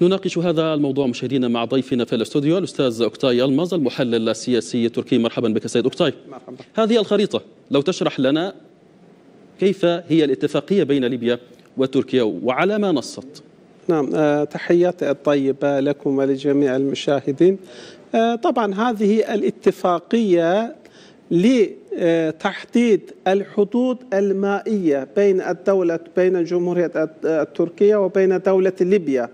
نناقش هذا الموضوع مشاهدينا مع ضيفنا في الاستوديو الاستاذ اوكتاي الماز المحلل السياسي التركي مرحبا بك سيد اوكتاي مرحبا. هذه الخريطه لو تشرح لنا كيف هي الاتفاقيه بين ليبيا وتركيا وعلى ما نصت نعم آه، تحياتي الطيبه لكم ولجميع المشاهدين آه، طبعا هذه الاتفاقيه لتحديد الحدود المائية بين الدولة بين الجمهورية التركية وبين دولة ليبيا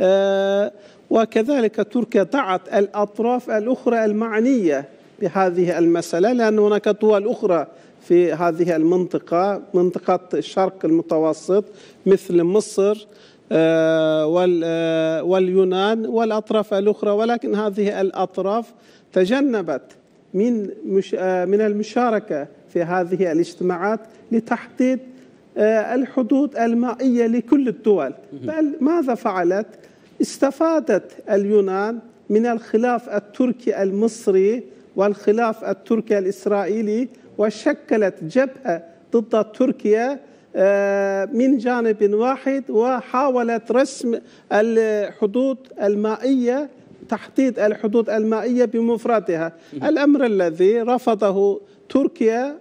آه، وكذلك تركيا دعت الأطراف الأخرى المعنية بهذه المسألة لأن هناك دول أخرى في هذه المنطقة منطقة الشرق المتوسط مثل مصر آه، آه، واليونان والأطراف الأخرى ولكن هذه الأطراف تجنبت من من المشاركة في هذه الاجتماعات لتحديد آه، الحدود المائية لكل الدول بل ماذا فعلت؟ استفادت اليونان من الخلاف التركي المصري والخلاف التركي الإسرائيلي وشكلت جبهة ضد تركيا آه، من جانب واحد وحاولت رسم الحدود المائية تحديد الحدود المائية بمفردها الأمر الذي رفضه تركيا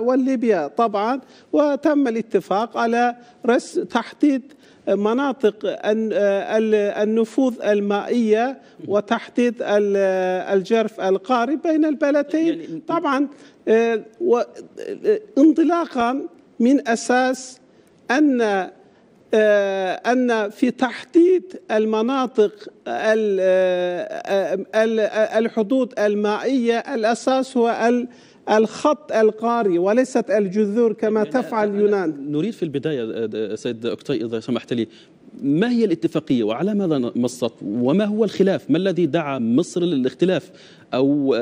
والليبيا طبعا وتم الاتفاق على رس تحديد مناطق النفوذ المائية وتحديد الجرف القاري بين البلدين يعني طبعا آه، آه، انطلاقا من أساس أن آه، أن في تحديد المناطق آه، آه، الحدود المائية الأساس هو الخط القاري وليست الجذور كما يعني تفعل اليونان نريد في البداية سيد أكتاي إذا سمحت لي ما هي الاتفاقية وعلى ماذا نصت وما هو الخلاف ما الذي دعا مصر للاختلاف أو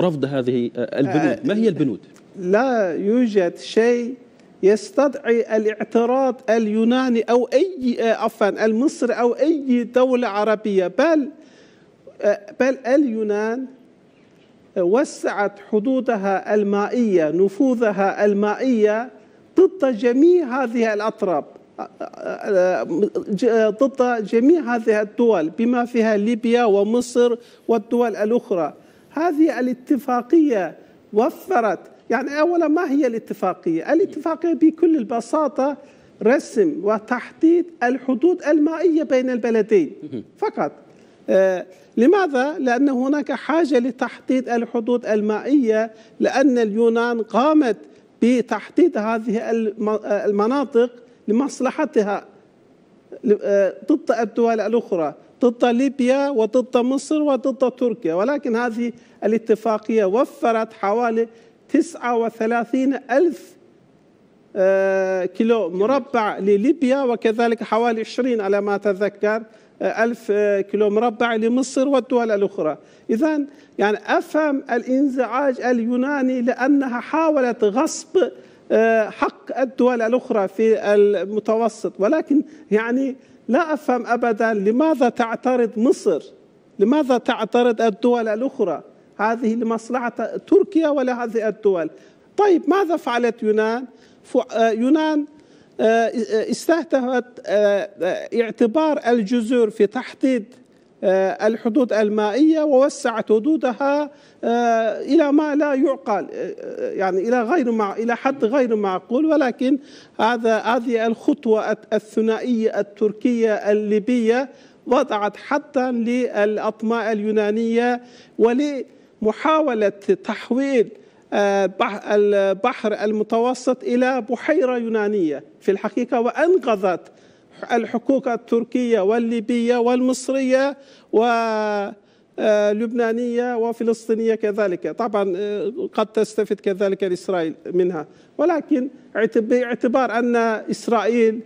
رفض هذه البنود ما هي البنود لا يوجد شيء يستدعي الاعتراض اليوناني أو أي عفوا المصري أو أي دولة عربية بل بل اليونان وسعت حدودها المائية نفوذها المائية ضد جميع هذه الأطراف ضد جميع هذه الدول بما فيها ليبيا ومصر والدول الأخرى هذه الاتفاقية وفرت يعني أولا ما هي الاتفاقية؟ الاتفاقية بكل البساطة رسم وتحديد الحدود المائية بين البلدين فقط آه، لماذا؟ لأن هناك حاجة لتحديد الحدود المائية لأن اليونان قامت بتحديد هذه آه، المناطق لمصلحتها آه، ضد الدول الأخرى ضد ليبيا وضد مصر وضد تركيا ولكن هذه الاتفاقية وفرت حوالي تسعة وثلاثين ألف آه، كيلو مربع لليبيا وكذلك حوالي 20 على ما أتذكر آه، ألف آه، كيلو مربع لمصر والدول الأخرى إذا يعني أفهم الانزعاج اليوناني لأنها حاولت غصب حق الدول الأخرى في المتوسط ولكن يعني لا أفهم أبدا لماذا تعترض مصر لماذا تعترض الدول الأخرى هذه لمصلحة تركيا ولهذه الدول طيب ماذا فعلت يونان آه، يونان آه، استهدفت آه، اعتبار الجزر في تحديد الحدود المائية ووسعت حدودها إلى ما لا يعقل يعني إلى غير مع إلى حد غير معقول ولكن هذا هذه الخطوة الثنائية التركية الليبية وضعت حدا للأطماع اليونانية ول محاولة تحويل آه، البحر المتوسط إلى بحيرة يونانية في الحقيقة وأنقذت الحقوق التركية والليبية والمصرية ولبنانية آه، وفلسطينية كذلك طبعا آه، قد تستفيد كذلك إسرائيل منها ولكن باعتبار أن إسرائيل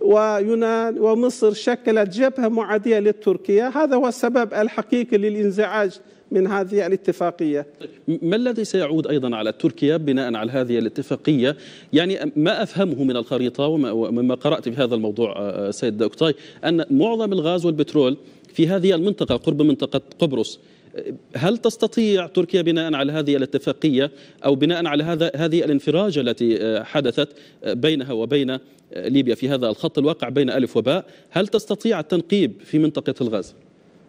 ويونان ومصر شكلت جبهة معادية للتركية هذا هو السبب الحقيقي للانزعاج من هذه الاتفاقية طيب، ما الذي سيعود أيضا على تركيا بناء على هذه الاتفاقية يعني ما أفهمه من الخريطة ومما قرأت في هذا الموضوع آه، آه، سيد دكتاي أن معظم الغاز والبترول في هذه المنطقة قرب منطقة قبرص آه، هل تستطيع تركيا بناء على هذه الاتفاقية أو بناء على هذا هذه الانفراجة التي حدثت بينها وبين ليبيا في هذا الخط الواقع بين ألف وباء هل تستطيع التنقيب في منطقة الغاز؟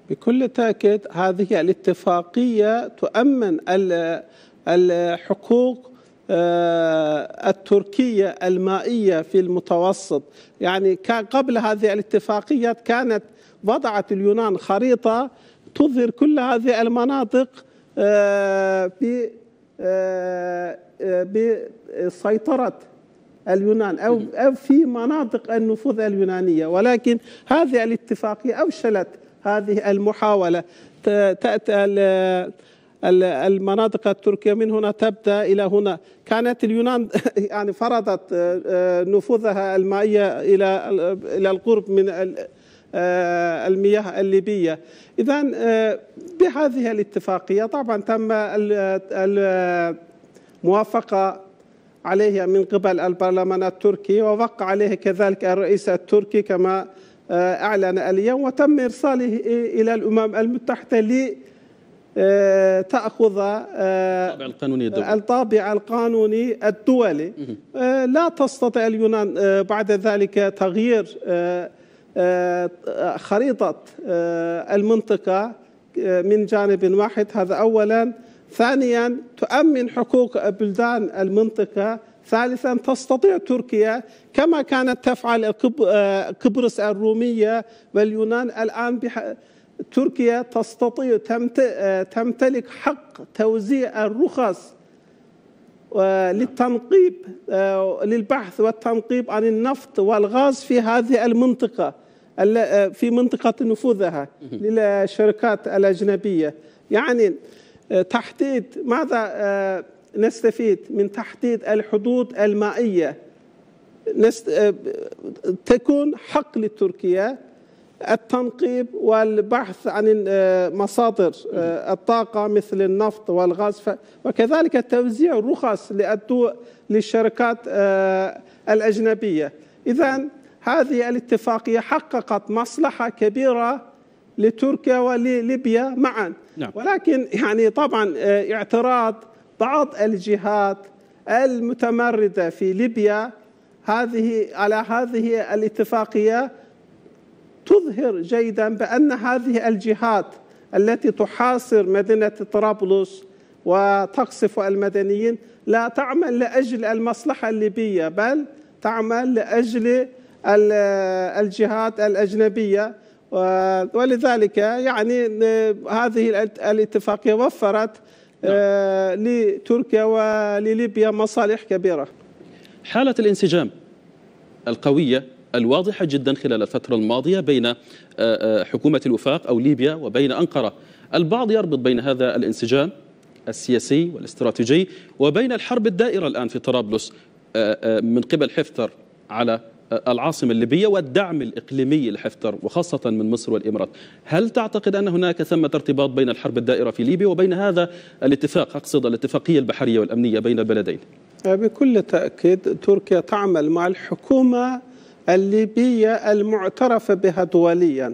بكل تأكيد هذه الاتفاقية تؤمن الحقوق آه، التركية المائية في المتوسط يعني كان قبل هذه الاتفاقيات كانت وضعت اليونان خريطة تظهر كل هذه المناطق في آه، بسيطرة آه، اليونان أو في مناطق النفوذ اليونانية ولكن هذه الاتفاقية أوشلت هذه المحاولة تأتي المناطق التركية من هنا تبدأ إلى هنا كانت اليونان يعني فرضت آه، آه، نفوذها المائية إلى إلى القرب من آه، المياه الليبية إذا بهذه الاتفاقية طبعا تم الموافقة عليها من قبل البرلمان التركي ووقع عليه كذلك الرئيس التركي كما آه، أعلن اليوم وتم إرساله إلى الأمم المتحدة لتأخذ آه، آه، الطابع القانوني الدولي. الطابع القانوني الدولي لا تستطيع اليونان بعد ذلك تغيير خريطة المنطقة من جانب واحد هذا أولا ثانيا تؤمن حقوق بلدان المنطقة ثالثا تستطيع تركيا كما كانت تفعل قبرص آه، الرومية واليونان الآن تركيا تستطيع آه، تمتلك حق توزيع الرخص آه، للتنقيب للبحث والتنقيب عن النفط والغاز في هذه المنطقة في منطقة نفوذها للشركات الأجنبية يعني تحديد ماذا نستفيد من تحديد الحدود المائية نست... آه، تكون حق لتركيا التنقيب والبحث عن آه، مصادر آه، الطاقة مثل النفط والغاز وكذلك توزيع الرخص للدول للشركات الأجنبية إذا هذه الاتفاقية حققت مصلحة كبيرة لتركيا ولليبيا معا نعم. ولكن يعني طبعا اعتراض بعض الجهات المتمردة في ليبيا هذه على هذه الاتفاقية تظهر جيدا بأن هذه الجهات التي تحاصر مدينة طرابلس وتقصف المدنيين لا تعمل لأجل المصلحة الليبية بل تعمل لأجل الجهات الأجنبية ولذلك يعني هذه الاتفاقية وفرت نعم. آه، لتركيا ولليبيا مصالح كبيرة حالة الانسجام القوية الواضحة جدا خلال الفترة الماضية بين آه، آه، حكومة الوفاق أو ليبيا وبين أنقرة البعض يربط بين هذا الانسجام السياسي والاستراتيجي وبين الحرب الدائرة الآن في طرابلس من قبل حفتر على العاصمة الليبية والدعم الإقليمي لحفتر وخاصة من مصر والإمارات هل تعتقد أن هناك ثمة ارتباط بين الحرب الدائرة في ليبيا وبين هذا الاتفاق أقصد الاتفاقية البحرية والأمنية بين البلدين بكل تأكيد تركيا تعمل مع الحكومة الليبية المعترف بها دوليا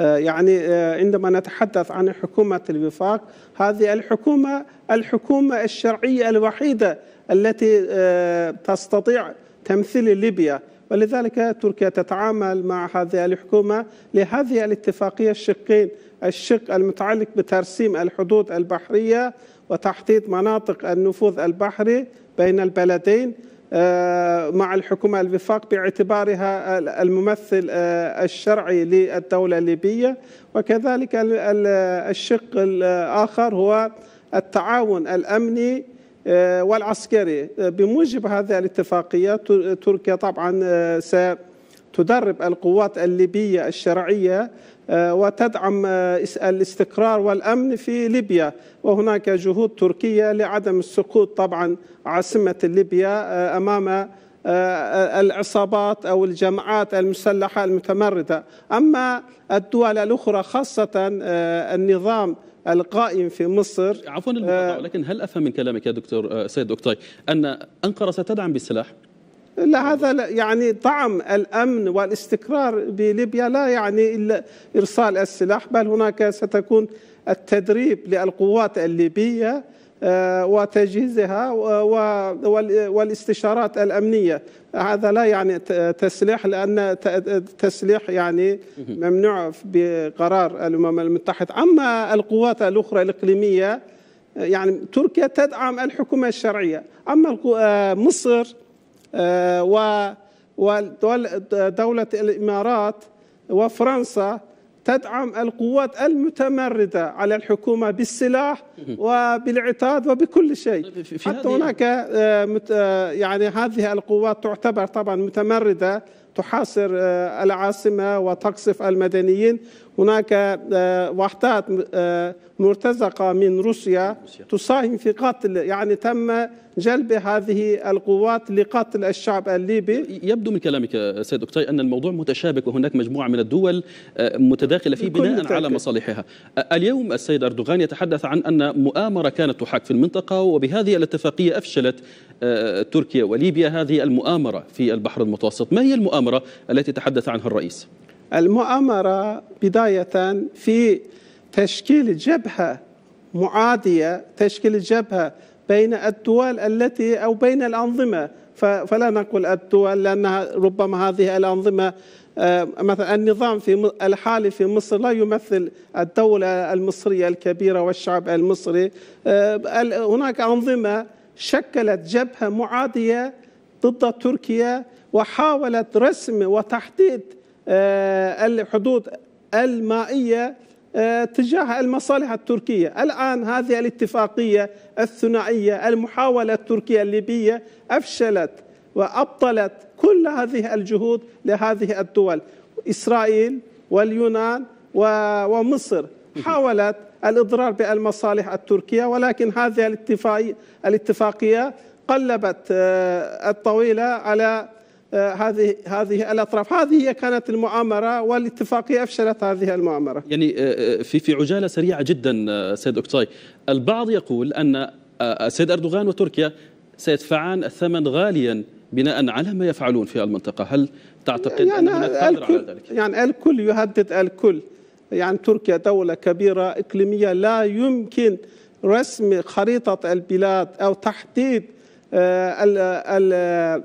آه، يعني آه، عندما نتحدث عن حكومة الوفاق هذه الحكومة الحكومة الشرعية الوحيدة التي آه، تستطيع تمثيل ليبيا ولذلك تركيا تتعامل مع هذه الحكومة لهذه الاتفاقية الشقين الشق المتعلق بترسيم الحدود البحرية وتحديد مناطق النفوذ البحري بين البلدين آه، مع الحكومة الوفاق باعتبارها الممثل آه، الشرعي للدولة الليبية وكذلك الشق الآخر هو التعاون الأمني آه، والعسكري آه، بموجب هذه الاتفاقيات تركيا طبعا آه، ستدرب القوات الليبية الشرعية وتدعم الاستقرار والأمن في ليبيا وهناك جهود تركية لعدم السقوط طبعا عاصمة ليبيا أمام العصابات او الجماعات المسلحه المتمرده، اما الدول الاخرى خاصه النظام القائم في مصر عفوا المقاطعة آه، لكن هل أفهم من كلامك يا دكتور آه، سيد اوكتاي أن أنقرة ستدعم بالسلاح؟ لا هذا لا يعني طعم الامن والاستقرار بليبيا لا يعني الا ارسال السلاح بل هناك ستكون التدريب للقوات الليبيه آه، وتجهيزها والاستشارات الأمنية هذا لا يعني تسليح لأن التسليح يعني ممنوع بقرار الأمم المتحدة أما القوات الأخرى الإقليمية يعني تركيا تدعم الحكومة الشرعية أما آه، مصر آه، ودولة الإمارات وفرنسا تدعم القوات المتمردة على الحكومة بالسلاح وبالعتاد وبكل شيء حتى هناك آه، آه، يعني هذه القوات تعتبر طبعا متمردة تحاصر آه، العاصمة وتقصف المدنيين هناك وحدات مرتزقة من روسيا تساهم في قتل يعني تم جلب هذه القوات لقتل الشعب الليبي يبدو من كلامك سيد أكتاي أن الموضوع متشابك وهناك مجموعة من الدول آه، متداخلة فيه بناء تأكد. على مصالحها آه، اليوم السيد أردوغان يتحدث عن أن مؤامرة كانت تحاك في المنطقة وبهذه الاتفاقية أفشلت آه، تركيا وليبيا هذه المؤامرة في البحر المتوسط ما هي المؤامرة التي تحدث عنها الرئيس؟ المؤامرة بداية في تشكيل جبهة معادية تشكيل جبهة بين الدول التي أو بين الأنظمة فلا نقول الدول لأنها ربما هذه الأنظمة آه، مثلا النظام في الحالي في مصر لا يمثل الدولة المصرية الكبيرة والشعب المصري آه، هناك أنظمة شكلت جبهة معادية ضد تركيا وحاولت رسم وتحديد آه، الحدود المائية آه، تجاه المصالح التركية الآن هذه الاتفاقية الثنائية المحاولة التركية الليبية أفشلت وأبطلت كل هذه الجهود لهذه الدول إسرائيل واليونان ومصر حاولت الإضرار بالمصالح التركية ولكن هذه الاتفاقية قلبت آه، الطويلة على آه، هذه هذه الاطراف هذه هي كانت المؤامره والاتفاقيه افشلت هذه المؤامره يعني آه، آه، في في عجاله سريعه جدا سيد اوكتاي البعض يقول ان السيد اردوغان وتركيا سيدفعان الثمن غاليا بناء على ما يفعلون في المنطقه هل تعتقد يعني ان هناك الكل على ذلك يعني الكل يهدد الكل يعني تركيا دوله كبيره اقليميه لا يمكن رسم خريطه البلاد او تحديد ال ال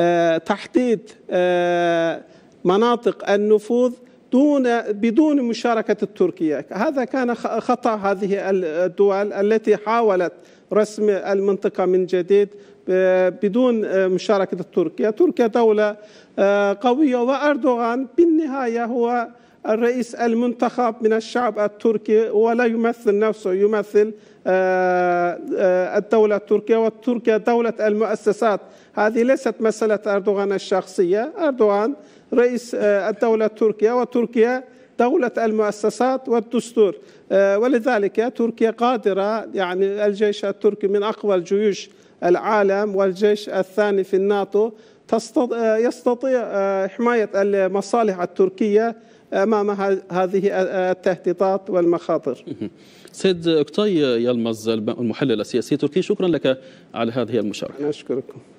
آه، تحديد آه، مناطق النفوذ دون بدون مشاركة التركية هذا كان خطأ هذه الدول التي حاولت رسم المنطقة من جديد بدون آه، مشاركة تركيا تركيا دولة قوية وأردوغان بالنهاية هو الرئيس المنتخب من الشعب التركي ولا يمثل نفسه يمثل آه، آه، الدولة التركية وتركيا دولة المؤسسات هذه ليست مسألة أردوغان الشخصية أردوغان رئيس آه، الدولة التركية وتركيا دولة المؤسسات والدستور ولذلك تركيا قادرة يعني الجيش التركي من أقوى الجيوش العالم والجيش الثاني في الناتو يستطيع حماية المصالح التركية أمام هذه التهديدات والمخاطر سيد أكتاي يلمز المحلل السياسي التركي شكرا لك على هذه المشاركة أشكركم